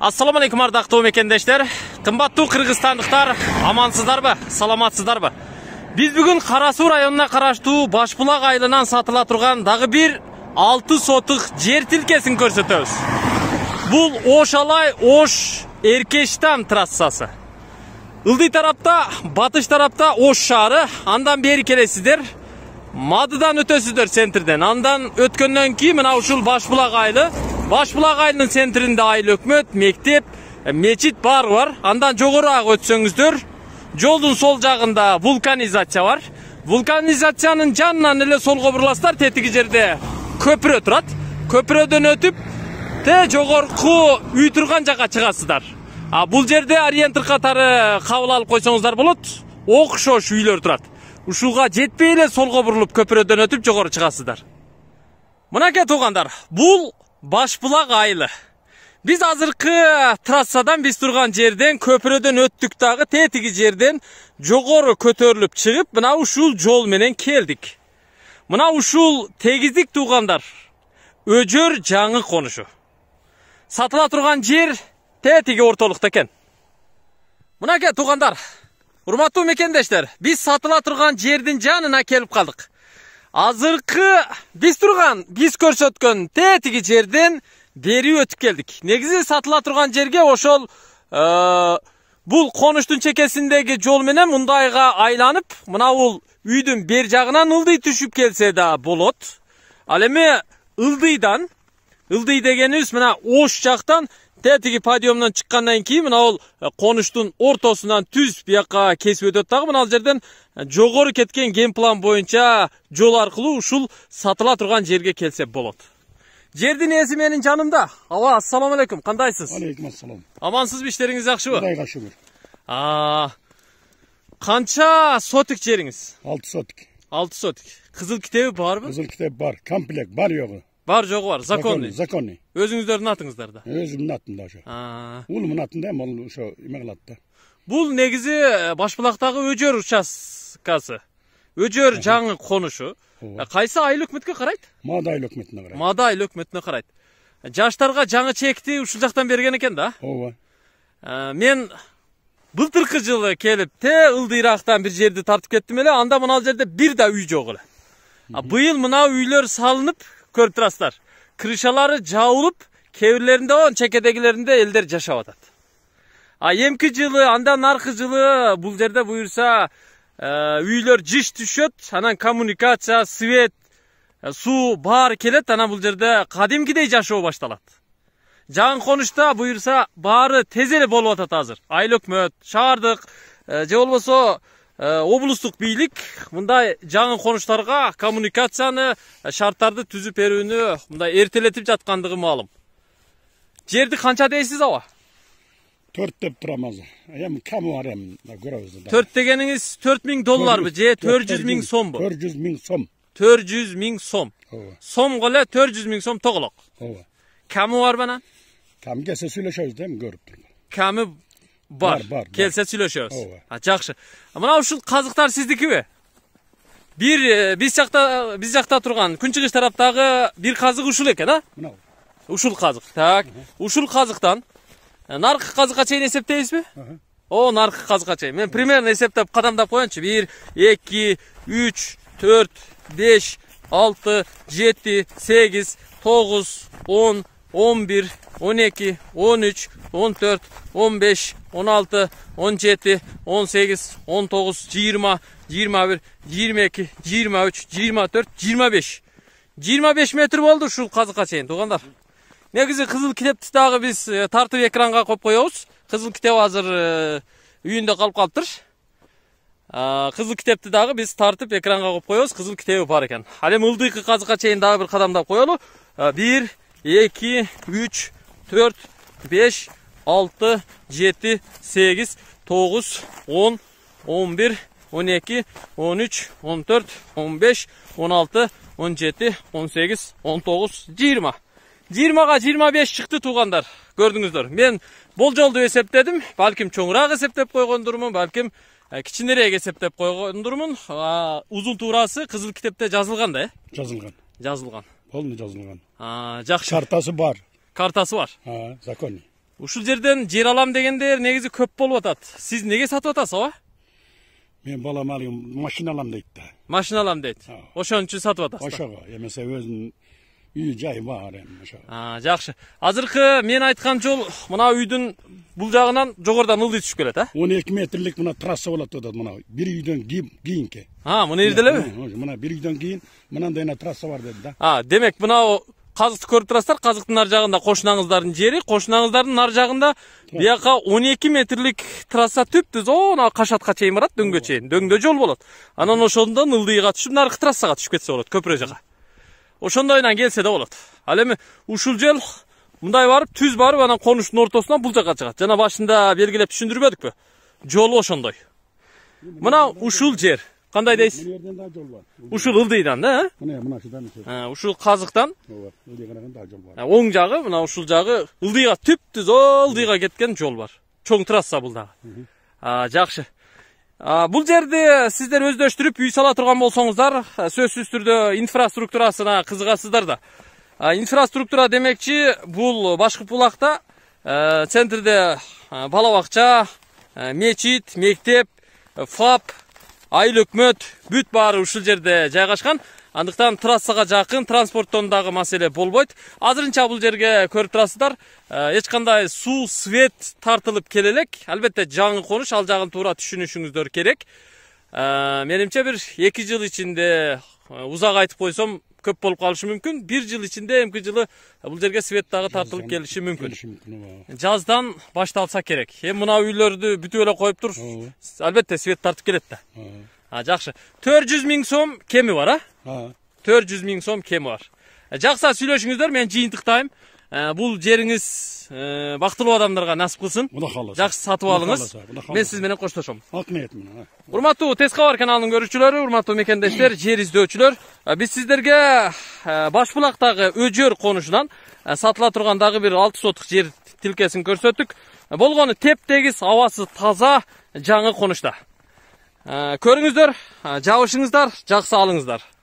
алейкум ардақты мекендештер қымбатты қырғызстандықтар амансыздарбы саламатсыздарбы биз бүгүн кара суу районуна караштуу баш булак айылынан сатыла тұрған дағы бір алты сотық жер тилкесин көрсөтөбүз бул ош алай ош әркештам трассасы ылдый тарапта батыш тарапта ош шары андан бері келесіздер мадыдан өтесіздер центрден андан өткөндөн кийин мына ушул баш айылы Башбулак айылынын центринде айыл өкмөт мектеп мечит баары бар андан жогорураак өтсөңүздөр жолдун сол жагында вулканизация бар вулканизациянын жанынан эле солго бурласыздар тетиги жерде көпүрө турат көпүрөдөн өтүп те жогорку үй турган жака чыгасыздар а бул жерде ориентир катары кабыл алып койсоңуздар болот окшош үйлөр турат ушуга жетпей эле солго бурулуп көпүрөдөн өтүп жогору чыгасыздар мынакей туугандар бул башбұлақ айлы. біз азыркы трассадан биз турган жерден көпүрөдөн өттүк дагы тетиги жерден жогору көтөрүлүп чыгып мына ушул жол менен келдік. мына ушул тегиздик туугандар өжөр жаңы конушу сатыла турган жер тетиги ортолукта экен мынакей туугандар урматтуу мекендештер биз сатыла турган жердин жанына келип калдык азыркы биз турган биз көрсөткөн тетиги жерден бери өтүп келдик негизи сатыла турган жерге ошол ә, бул конуштун чекесиндеги жол менен мындайга айланып мына бул үйдүн бер жагынан ылдый түшүп келсе да болот ал эми ылдыйдан ылдый дегенибиз мына ош жактан тетиги подъемнан чыккандан кийин мына бул конуштун ортосунан түз бияка кесип өтөт дагы мына ал жерден жогору кеткен ген план боюнча жол аркылуу ушул сатыла турган жерге келсе болот жердин ээси менин жанымда аба ассалому алейкум кандайсыз алейкум ассалам амансызбы иштериңиз жакшыбы кудайга шүгүр канча сотик жериңиз алты сотик алты сотик кызыл китеби барбы кызыл китеп бар комплект бар жогу бар жоғы бар законный законный өзіңіздердің атыңыздарда өзімнің атымда ошо уулумдун атында эми ошо эме кылат да бул негизи баш булактагы өжөр участкасы өжөр жаңы конушу кайсы айыл өкмөткө карайт мада айыл өкмөтүнө карайт мада айыл өкмөтүнө карайт жаштарга жаңы чекти ушул жактан берген экен да ооба мен былтыркы жылы келип те ылдыйраактан бир жерди тартып кеттим эле анда мына жерде бир да үй жок эле быйыл мына үйлөр салынып körtraslar. Kırışaları cağılıp kevirlerinde on çekedegilerinde elder caşavadat. A yemkiciliği, anda narkıcılığı bulcerde buyursa e, üyler ciş düşöt, anan komunikasiya, svet, e, su, bar kelet ana bulcerde kadimki de caşova baştalat. Can konuşta buyursa barı tezeli bolu atat hazır. Aylık möt, şardık, e, ce olmasa Э, облыстық бийлик мындай жаңы конуштарга коммуникацияны э, шарттарды түзүп берүүнү мындай эртелетип жаткандыгы маалым жерди канча дейсиз аба төрт деп турабыз эми ками бар эми көрөбүз төрт дегениңиз төрт миң долларбы же төрт жүз миң сомбу төрт жүз миң сом төрт жүз миң сом сомго эле төрт жүз миң сом тоголок ооба ками барбы анан камы келсе сүйлөшөбүз да эми көрүп туруп Бар, бар. Келсе шелешейіз. А жақсы. Мынау шул қазықтар сіздікі бе? Бір біз жақта біз жақта тұрған күншығыс тараптағы бір қазық ушул екен, а? Мынау. Ушул қазық. Так. Ушул қазықтан нарқы қазыққа тең есептейсің бе? О, нарқы қазыққа тең. Мен примерно есептеп қадамдап қойыншы 1 2 3 4 5 6 7 8 9 10. 11, 12, 13, 14, 15, 16, 17, 18, 19, 20, 21, 22, 23, 24, 25. 25 metre oldu şu kazık açayın. doğanlar. Ne güzel kızıl kitap dağı biz e, tartıp ekranğa koyup koyuyoruz. Kızıl kitap hazır e, üyünde kalıp kalıptır. kızıl kitaptı dağı biz tartıp ekranğa koyup koyuyoruz. Kızıl kitap yaparken. iken. Halim ıldığı kazık açayın daha bir kadamda koyalım. E, bir, 2, 3, 4, 5, 6, 7, 8, 9, 10, 11, 12, 13, 14, 15, 16, 17, 18, 19, 20. 20-ға 25 шықты туғандар. Көрдіңіздер. Мен бұл жолды есептедім. Бәлкім чоңырақ есептеп қойғандырмын, бәлкім кичинерээк есептеп койгондурмун Ұзын туурасы қызыл китепте жазылған да жазылған жазылған жазылған полный жазылған? жакшы картасы бар картасы бар законный ушул жерден жер алам дегендер негизи көп болуп атат сиз неге сатып атасыз ооба мен балам алги машина алам дейт да машина алам дейт ошон үчүн сатып атасыз ошого эмесе өзүнүн үй жайы бар эми ошо жакшы азыркы мен айткан жол мына үйдүн бул жагынан жогорудан ылдый түшүп келет а он эки метрлик мына трасса болот деп атат мына бир үйдөн кийинки а мына жерде элеби мына бир үйдөн кийин мынандай гана трасса бар деди да демек мына қазықты көріп тұрасыздар қазықтың ар жағында қошынаңыздардың жері қошынаңыздардың ар жағында он 12 метрлік трасса түп түз о мынау қашатқа шейін барады дөңге чейін дөңде жол болады анан ошондон ылдыйга түшүп наркы трассага түшүп кетсе болот көпүрө жака ошондойынан келсе да болот ал эми ушул жол мындай барып түз барып анан конуштун ортосунан бул жака чыгат жана башында белгилеп түшүндүрбөдүкпү жолу ошондой мына ушул жер қандай дейсіз Бұл жерден да жол ә? ә, бар ушул ылдыйдан да міне мына шыдан ушул казыктан ооба караган жол бар ә, оң жағы мына ушул жағы ылдыйга түп түз ылдыйга кеткен жол бар чоң трасса бул дагы жакшы бул жерди сиздер өздөштүрүп үй сала турган болсоңуздар сөзсүз түрдө инфраструктурасына кызыгасыздар да инфраструктура демекчи бул башкы булакта центрде бала бакча мечит мектеп фап айыл өкмөт бүт баары ушул жерде жайгашкан андыктан трассага жакын транспорттон дагы маселе болбойт азырынча бул жерге көрүп турасыздар э, эч кандай суу свет тартылып келе элек албетте жаңы конуш ал жагын туура түшүнүшүңүздөр керек э, менимче бир эки жыл ичинде э, узак айтып койсом көп болып қалышы мүмкін бір жыл ішінде эмки жылы бұл жерге свет дагы тартылып келиши мүмкүн жаздан башталса керек эми мына үйлөрдү бүтүп эле коюп тұр албетте свет тартып келет да жакшы төрт жүз миң сом кеми бар а төрт жүз миң сом кеми бар жақса сүйлөшүңүздөр мен жыйынтыктайм Ә, бұл жеріңіз ә, бақытылы адамдарға насып қылсын құда қаласа жақсы сатып алыңыз мен сізбенен қоштасамын рахмет урматтуу тез хабар каналынын көрүүчүлөрү урматтуу мекендештер жер издөөчүлөр ә, биз сиздерге баш булактагы өжөр конушунан сатыла турган дагы бир алты сотук жер тилкесин көрсөттүк болгону тегиз абасы таза жаңы конушта көрүңүздөр жабышыңыздар жақсы алыңыздар